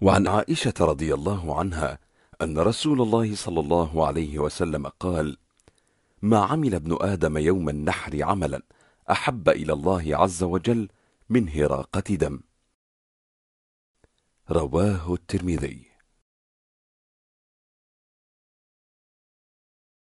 وعن عائشة رضي الله عنها أن رسول الله صلى الله عليه وسلم قال: ما عمل ابن آدم يوم النحر عملا أحب إلى الله عز وجل من هراقة دم. رواه الترمذي